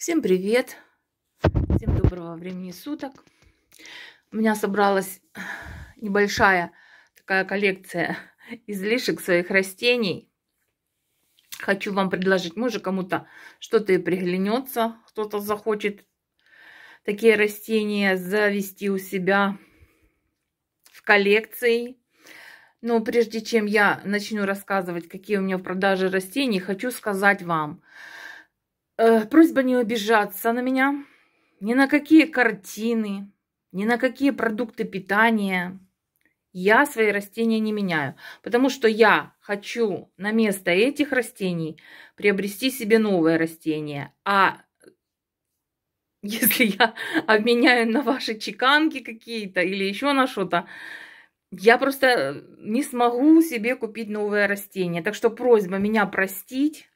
Всем привет! Всем доброго времени суток! У меня собралась небольшая такая коллекция излишек своих растений. Хочу вам предложить, может кому-то что-то и приглянется, кто-то захочет такие растения завести у себя в коллекции. Но прежде чем я начну рассказывать, какие у меня в продаже растения, хочу сказать вам – Э, просьба не обижаться на меня. Ни на какие картины, ни на какие продукты питания я свои растения не меняю, потому что я хочу на место этих растений приобрести себе новое растение. А если я обменяю на ваши чеканки какие-то или еще на что-то, я просто не смогу себе купить новое растение. Так что просьба меня простить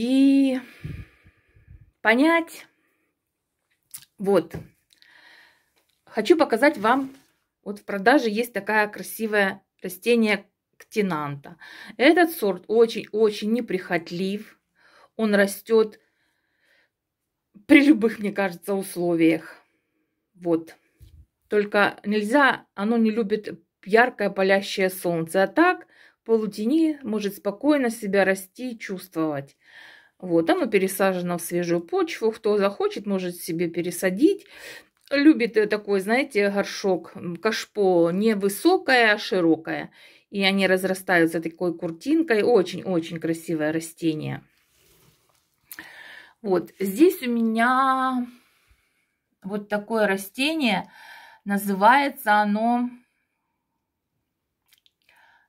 и понять. Вот. Хочу показать вам, вот в продаже есть такая красивое растение ктинанта. Этот сорт очень-очень неприхотлив. Он растет при любых, мне кажется, условиях. Вот. Только нельзя, оно не любит яркое палящее солнце. А так полутени может спокойно себя расти и чувствовать. Вот, оно пересажено в свежую почву. Кто захочет, может себе пересадить. Любит э, такой, знаете, горшок, кашпо невысокое, а широкое. И они разрастаются такой куртинкой. Очень-очень красивое растение. Вот, здесь у меня вот такое растение. Называется оно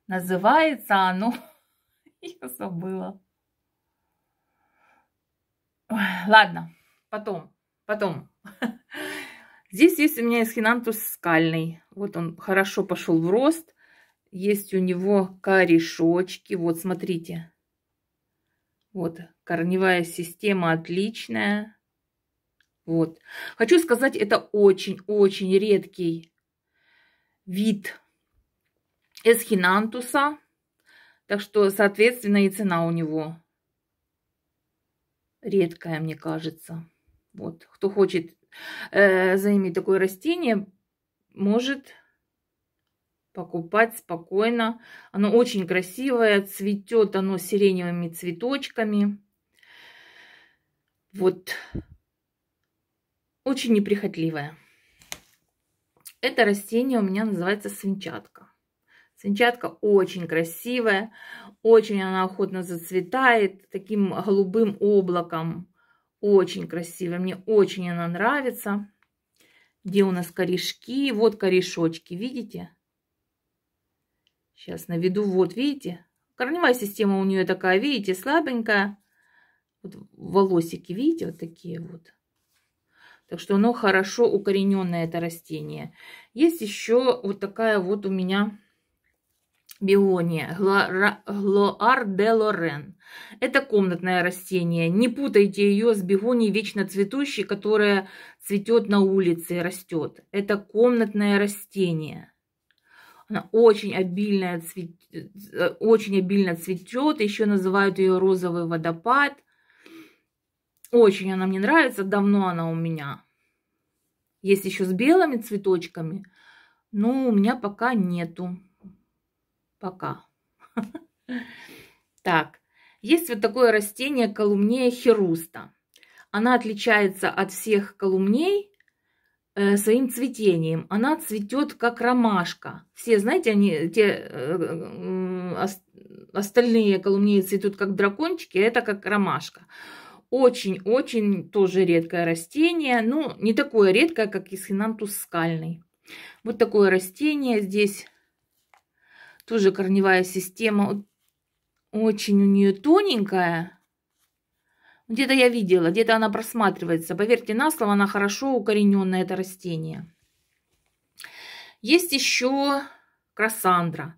Называется оно... Я забыла. Ладно, потом, потом. Здесь есть у меня эсхинантус скальный. Вот он хорошо пошел в рост. Есть у него корешочки. Вот, смотрите. Вот, корневая система отличная. Вот. Хочу сказать, это очень-очень редкий вид эсхинантуса. Так что, соответственно, и цена у него редкая, мне кажется. Вот, кто хочет э, заиметь такое растение, может покупать спокойно. Оно очень красивое, цветет оно сиреневыми цветочками. Вот, очень неприхотливое. Это растение у меня называется свинчатка. Синчатка очень красивая, очень она охотно зацветает таким голубым облаком. Очень красивая, мне очень она нравится. Где у нас корешки? Вот корешочки, видите? Сейчас наведу, вот, видите? Корневая система у нее такая, видите, слабенькая. Вот волосики, видите, вот такие вот. Так что оно хорошо укорененное, это растение. Есть еще вот такая вот у меня Биония, глоар де лорен. Это комнатное растение. Не путайте ее с бегонией вечно цветущей, которая цветет на улице и растет. Это комнатное растение. Она э, очень обильно, цвет... очень обильно цветет. Еще называют ее розовый водопад. Очень она мне нравится. Давно она у меня. Есть еще с белыми цветочками, но у меня пока нету. Пока. Так, есть вот такое растение колумнея херуста. Она отличается от всех колумней э, своим цветением. Она цветет как ромашка. Все, знаете, они те э, э, остальные колумнеи цветут как дракончики, а это как ромашка. Очень-очень тоже редкое растение, но ну, не такое редкое, как исхинантус скальный. Вот такое растение здесь тоже корневая система очень у нее тоненькая. Где-то я видела, где-то она просматривается. Поверьте на слово, она хорошо укорененное это растение. Есть еще красандра.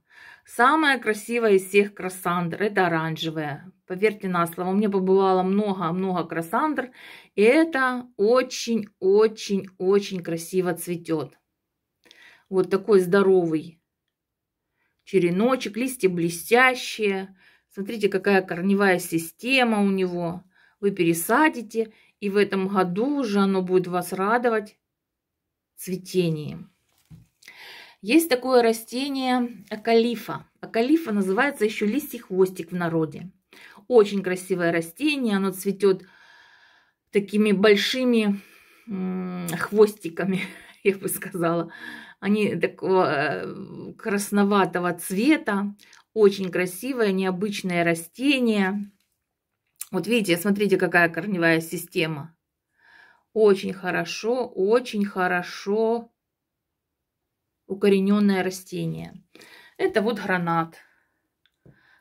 Самая красивая из всех красандр – это оранжевая. Поверьте на слово, у меня побывало много-много красандр. И это очень-очень-очень красиво цветет. Вот такой здоровый череночек, листья блестящие. Смотрите, какая корневая система у него. Вы пересадите, и в этом году уже оно будет вас радовать цветением. Есть такое растение акалифа. Акалифа называется еще листья хвостик в народе. Очень красивое растение, оно цветет такими большими хвостиками. я бы сказала. Они такого э, красноватого цвета, очень красивое, необычное растение. Вот видите, смотрите, какая корневая система. Очень хорошо, очень хорошо укорененное растение. Это вот гранат.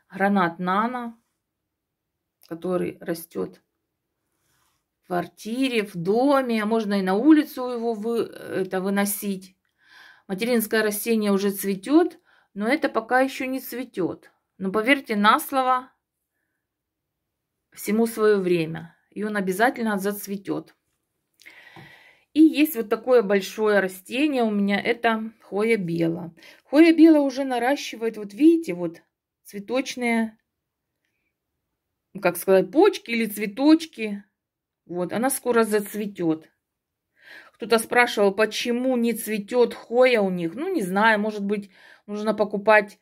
Гранат нано, который растет квартире, в доме, а можно и на улицу его вы, это выносить. Материнское растение уже цветет, но это пока еще не цветет. Но поверьте на слово, всему свое время. И он обязательно зацветет. И есть вот такое большое растение у меня, это хоя бела. Хоя бела уже наращивает, вот видите, вот цветочные, как сказать, почки или цветочки. Вот, она скоро зацветет. Кто-то спрашивал, почему не цветет хоя у них. Ну, не знаю, может быть, нужно покупать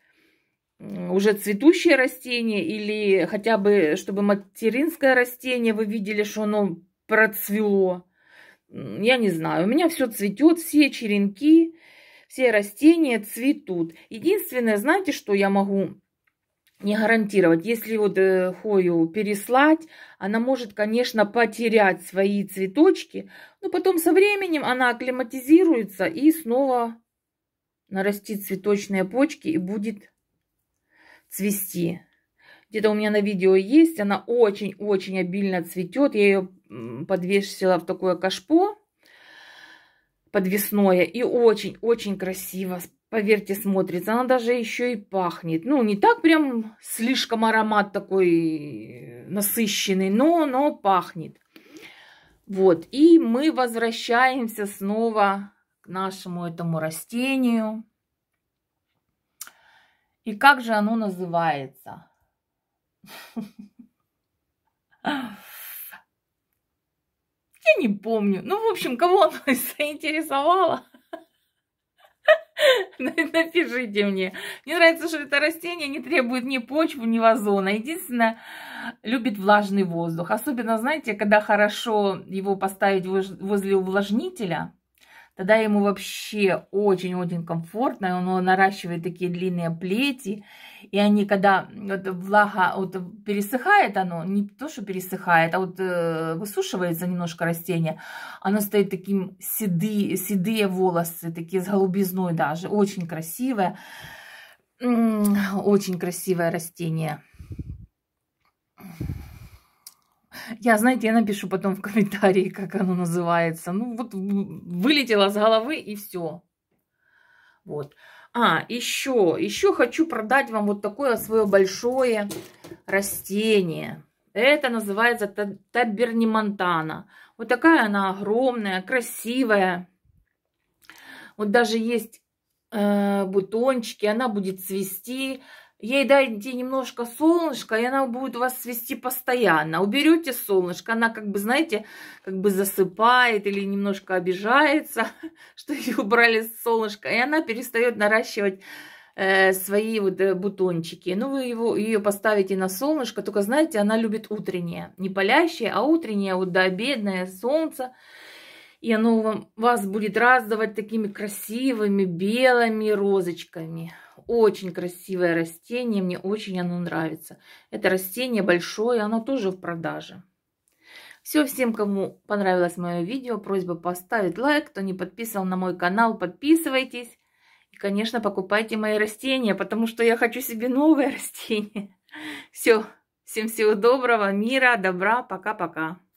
уже цветущее растение или хотя бы, чтобы материнское растение, вы видели, что оно процвело. Я не знаю, у меня все цветет, все черенки, все растения цветут. Единственное, знаете, что я могу не гарантировать. Если вот э, хою переслать, она может, конечно, потерять свои цветочки, но потом со временем она акклиматизируется и снова нарастит цветочные почки и будет цвести. Где-то у меня на видео есть, она очень-очень обильно цветет. Я ее подвесила в такое кашпо подвесное и очень-очень красиво поверьте, смотрится. Она даже еще и пахнет. Ну, не так прям слишком аромат такой э, насыщенный, но, но пахнет. Вот, и мы возвращаемся снова к нашему этому растению. И как же оно называется? Я не помню. Ну, в общем, кого оно заинтересовало, Напишите мне. Мне нравится, что это растение не требует ни почвы, ни вазона. Единственное, любит влажный воздух. Особенно, знаете, когда хорошо его поставить возле увлажнителя, тогда ему вообще очень-очень комфортно, он наращивает такие длинные плети, и они, когда вот, влага вот, пересыхает, оно не то, что пересыхает, а вот э, высушивается немножко растение, оно стоит таким седые, седые волосы, такие с голубизной даже, очень красивое, очень красивое растение. Я, знаете, я напишу потом в комментарии, как оно называется. Ну, вот вылетело с головы и все. Вот. А, еще, еще хочу продать вам вот такое свое большое растение. Это называется табернимонтана. Вот такая она огромная, красивая. Вот даже есть э, бутончики, она будет цвести Ей дайте немножко солнышко, и она будет вас свести постоянно. Уберете солнышко, она как бы, знаете, как бы засыпает или немножко обижается, что ее убрали с солнышка, и она перестает наращивать э, свои вот э, бутончики. Ну, вы его, ее поставите на солнышко, только, знаете, она любит утреннее. Не палящее, а утреннее, вот до обедное солнце и оно вам, вас будет раздавать такими красивыми белыми розочками очень красивое растение, мне очень оно нравится. Это растение большое, оно тоже в продаже. Все, всем, кому понравилось мое видео, просьба поставить лайк. Кто не подписан на мой канал, подписывайтесь. И, конечно, покупайте мои растения, потому что я хочу себе новые растения. Все, всем всего доброго, мира, добра, пока-пока.